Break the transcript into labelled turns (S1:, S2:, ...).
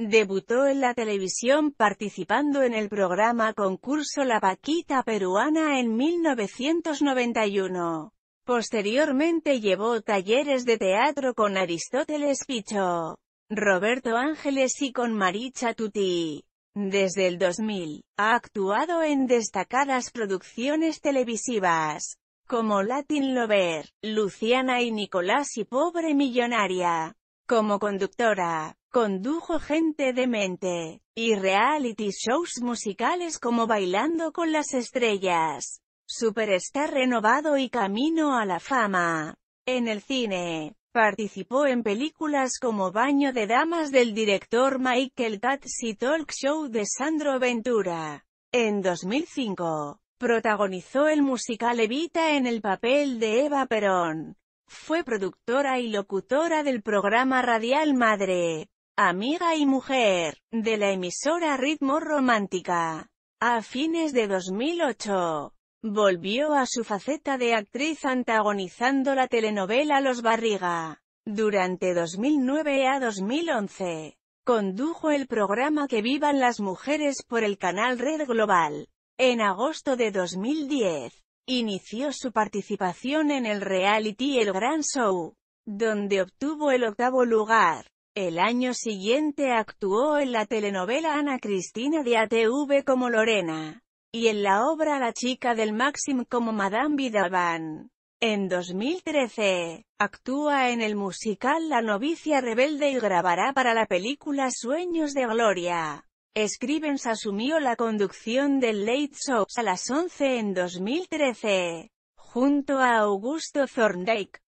S1: Debutó en la televisión participando en el programa concurso La Vaquita Peruana en 1991. Posteriormente llevó talleres de teatro con Aristóteles Picho, Roberto Ángeles y con Maricha Tutti. Desde el 2000, ha actuado en destacadas producciones televisivas, como Latin Lover, Luciana y Nicolás y Pobre Millonaria. Como conductora, condujo Gente de Mente, y reality shows musicales como Bailando con las Estrellas, Superstar Renovado y Camino a la Fama. En el cine, participó en películas como Baño de Damas del director Michael Katz y Talk Show de Sandro Ventura. En 2005, protagonizó el musical Evita en el papel de Eva Perón. Fue productora y locutora del programa radial Madre, Amiga y Mujer, de la emisora Ritmo Romántica. A fines de 2008, volvió a su faceta de actriz antagonizando la telenovela Los Barriga. Durante 2009 a 2011, condujo el programa Que vivan las mujeres por el canal Red Global. En agosto de 2010, Inició su participación en el reality El Gran Show, donde obtuvo el octavo lugar. El año siguiente actuó en la telenovela Ana Cristina de ATV como Lorena, y en la obra La chica del Maxim como Madame Vidalban. En 2013, actúa en el musical La novicia rebelde y grabará para la película Sueños de Gloria. Scribens asumió la conducción del Late Show a las 11 en 2013, junto a Augusto Thorndike.